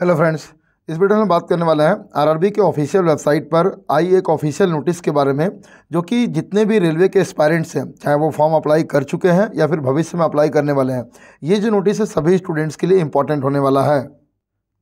Hello friends इस video में बात करने वाला है आरआरबी के ऑफिशियल वेबसाइट पर आई एक ऑफिशियल नोटिस के बारे में जो कि जितने भी रेलवे के एस्पायरेंट्स हैं चाहे वो फॉर्म अप्लाई कर चुके हैं या फिर भविष्य में अप्लाई करने वाले हैं ये जो नोटिस है सभी स्टूडेंट्स के लिए इंपॉर्टेंट होने वाला है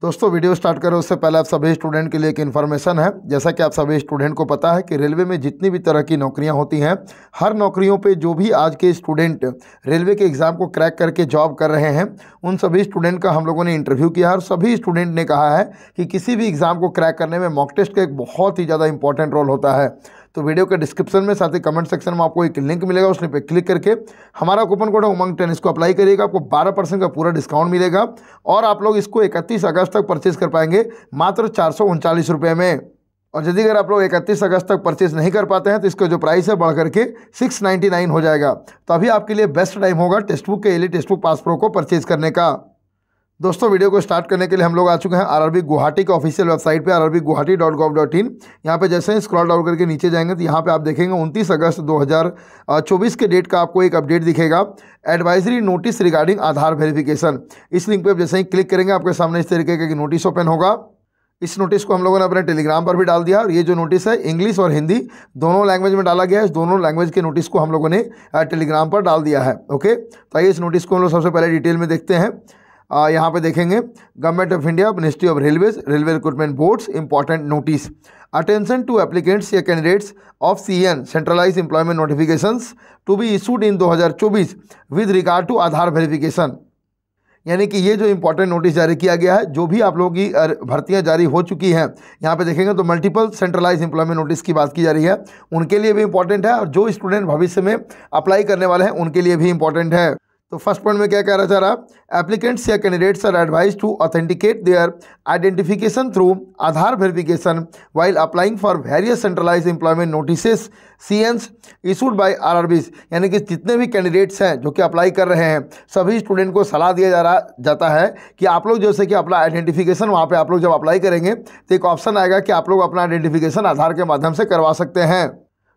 दोस्तों वीडियो स्टार्ट करें उससे पहले आप सभी स्टूडेंट के लिए एक इन्फॉर्मेशन है जैसा कि आप सभी स्टूडेंट को पता है कि रेलवे में जितनी भी तरह की नौकरियां होती हैं हर नौकरियों पे जो भी आज के स्टूडेंट रेलवे के एग्ज़ाम को क्रैक करके जॉब कर रहे हैं उन सभी स्टूडेंट का हम लोगों ने इंटरव्यू किया और सभी स्टूडेंट ने कहा है कि किसी भी एग्ज़ाम को क्रैक करने में मॉक टेस्ट का एक बहुत ही ज़्यादा इंपॉर्टेंट रोल होता है तो वीडियो के डिस्क्रिप्शन में साथ ही कमेंट सेक्शन में आपको एक लिंक मिलेगा उसने पर क्लिक करके हमारा कूपन कोड है उमंग टेन इसको अप्लाई करिएगा आपको बारह का पूरा डिस्काउंट मिलेगा और आप लोग इसको इकतीस अगस्त तक परचेज कर पाएंगे मात्र चार रुपये में और यदि अगर आप लोग इकतीस अगस्त तक परचेज नहीं कर पाते हैं तो इसका जो प्राइस है बढ़ करके सिक्स नाइन हो जाएगा तो अभी आपके लिए बेस्ट टाइम होगा टेस्टबुक बुक के एली टेस्टबुक बुक पास प्रो को परचेज करने का दोस्तों वीडियो को स्टार्ट करने के लिए हम लोग आ चुके हैं आरआरबी गुवाहाटी के ऑफिशियल वेबसाइट पे RRB Guwahati dot gov dot in यहाँ पर जैसे ही स्क्रॉल डाउन करके नीचे जाएंगे तो यहाँ पे आप देखेंगे 29 अगस्त 2024 के डेट का आपको एक अपडेट दिखेगा advisory notice regarding Aadhaar verification इस लिंक पर आप जैसे ही क्लिक करेंगे आपके सामने इस तरीके का नोटिस ओपन होगा इस नोटिस को हम लोगों ने अपने टेलीग्राम पर भी डाल दिया और ये जो नोटिस है इंग्लिश और हिंदी दोनों लैंग्वेज में डाला गया है इस दोनों लैंग्वेज के नोटिस को हम लोगों ने टेलीग्राम पर डाल दिया है ओके तो आइए इस नोटिस को हम लोग सबसे पहले डिटेल में देखते हैं यहाँ पे देखेंगे government of India ministry of railways railway recruitment boards important notice attention to applicants या candidates of C N centralise employment notification to be issued in 2024 with regard to Aadhaar verification यानी कि ये जो इम्पोर्टेंट नोटिस जारी किया गया है जो भी आप लोगों की भर्तियां जारी हो चुकी हैं यहाँ पे देखेंगे तो मल्टीपल सेंट्रलाइज एम्प्लॉयमेंट नोटिस की बात की जा रही है उनके लिए भी इम्पोर्टेंट है और जो स्टूडेंट भविष्य में अप्लाई करने वाले हैं उनके लिए भी इम्पोर्टेंट है तो फर्स्ट पॉइंट में क्या कह रहा चाह रहा एप्लीकेंट्स या candidates are advise to authenticate their identification through Aadhaar verification while applying for various centralise employment notices CENs issued are RRBs यानी कि जितने भी कैंडिडेट्स हैं जो कि अप्लाई कर रहे हैं सभी स्टूडेंट को सलाह दिया जा रहा जाता है कि आप लोग जैसे कि अपना आइडेंटिफिकेशन वहाँ पर आप लोग जब अप्लाई करेंगे तो एक ऑप्शन आएगा कि आप लोग अपना आइडेंटिफिकेशन आधार के माध्यम से करवा सकते हैं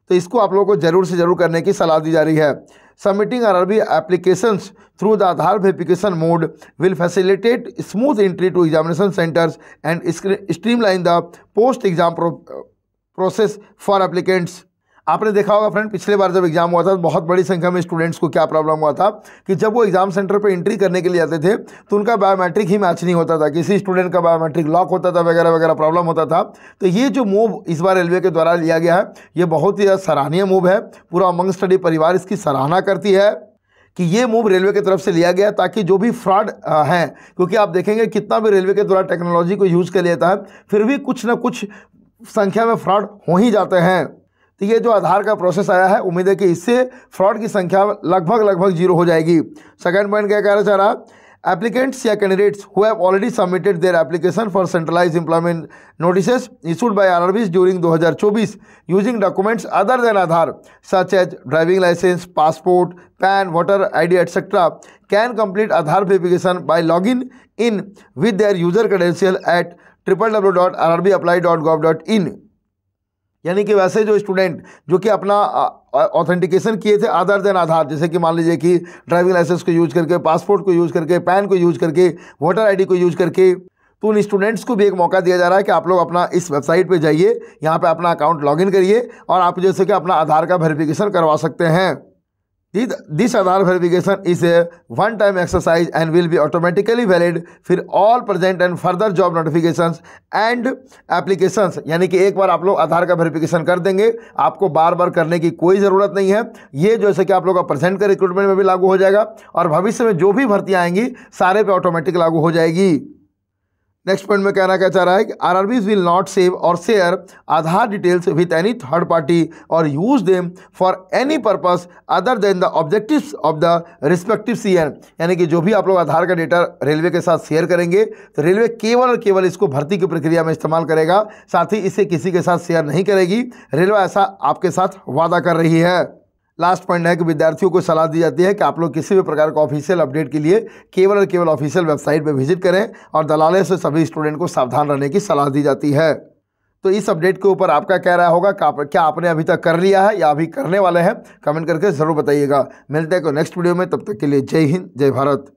तो इसको आप लोगों को ज़रूर से ज़रूर करने की सलाह दी जा रही है Submitting RRB applications through the Aadhaar verification mode will facilitate smooth entry to examination centers and streamline the post-exam pro process for applicants. आपने देखा होगा फ्रेंड पिछले बार जब एग्ज़ाम हुआ था तो बहुत बड़ी संख्या में स्टूडेंट्स को क्या प्रॉब्लम हुआ था कि जब वो एग्ज़ाम सेंटर पर एंट्री करने के लिए आते थे तो उनका बायोमेट्रिक ही मैच नहीं होता था किसी स्टूडेंट का बायोमेट्रिक लॉक होता था वगैरह वगैरह प्रॉब्लम होता था तो ये जो मूव इस बार रेलवे के द्वारा लिया गया है ये बहुत ही सराहनीय मूव है पूरा उमंग स्टडी परिवार इसकी सराहना करती है कि ये मूव रेलवे की तरफ से लिया गया ताकि जो भी फ्रॉड हैं क्योंकि आप देखेंगे कितना भी रेलवे के द्वारा टेक्नोलॉजी को यूज़ कर लेता है फिर भी कुछ ना कुछ संख्या में फ्रॉड हो ही जाते हैं तो ये जो आधार का प्रोसेस आया है उम्मीद है कि इससे फ्रॉड की संख्या लगभग लगभग जीरो हो जाएगी सेकेंड पॉइंट क्या कहना चाह रहा एप्लीकेंट्स या candidates who have already submitted their application for centralise employment notices issued by RRBs during 2024 using documents other than Aadhaar such as driving licence passport PAN voter ID etcetera can complete Aadhaar verification by log in with their user credential at triple W dot R R B apply dot gov dot in यानी कि वैसे जो student जो कि अपना authentication किए थे आधार then आधार जैसे कि मान लीजिए कि ड्राइविंग लाइसेंस को यूज करके पासपोर्ट को यूज करके पैन को यूज करके वोटर आईडी को यूज करके तो उन स्टूडेंट्स को भी एक मौका दिया जा रहा है कि आप लोग अपना इस वेबसाइट पर जाइए यहाँ पर अपना अकाउंट लॉग करिए और आप जैसे कि अपना आधार का वेरिफिकेशन करवा सकते हैं this this Aadhaar verification is a one time exercise and will be automatically valid for all present and further job notification and applications यानी कि एक बार आप लोग आधार का वेरिफिकेशन कर देंगे आपको बार बार करने की कोई ज़रूरत नहीं है ये जो है कि आप लोग का प्रेजेंट का रिक्रूटमेंट में भी लागू हो जाएगा और भविष्य में जो भी भर्ती आएंगी सारे पे ऑटोमेटिक लागू हो जाएगी नेक्स्ट पॉइंट में कहना क्या चाह रहा है कि R R will not save or share Aadhaar details with any third party or use them for any purpose other than the objectives of the respective C यानी कि जो भी आप लोग आधार का डेटा रेलवे के साथ शेयर करेंगे तो रेलवे केवल और केवल इसको भर्ती की प्रक्रिया में इस्तेमाल करेगा साथ ही इसे किसी के साथ शेयर नहीं करेगी रेलवे ऐसा आपके साथ वादा कर रही है लास्ट पॉइंट है कि विद्यार्थियों को सलाह दी जाती है कि आप लोग किसी भी प्रकार का ऑफिशियल अपडेट के लिए केवल और केवल ऑफिशियल वेबसाइट पर विजिट करें और दलाले से सभी स्टूडेंट को सावधान रहने की सलाह दी जाती है तो इस अपडेट के ऊपर आपका क्या रहा होगा क्या आपने अभी तक कर लिया है या अभी करने वाले हैं कमेंट करके ज़रूर बताइएगा मिलते हैं नेक्स्ट वीडियो में तब तक के लिए जय हिंद जय भारत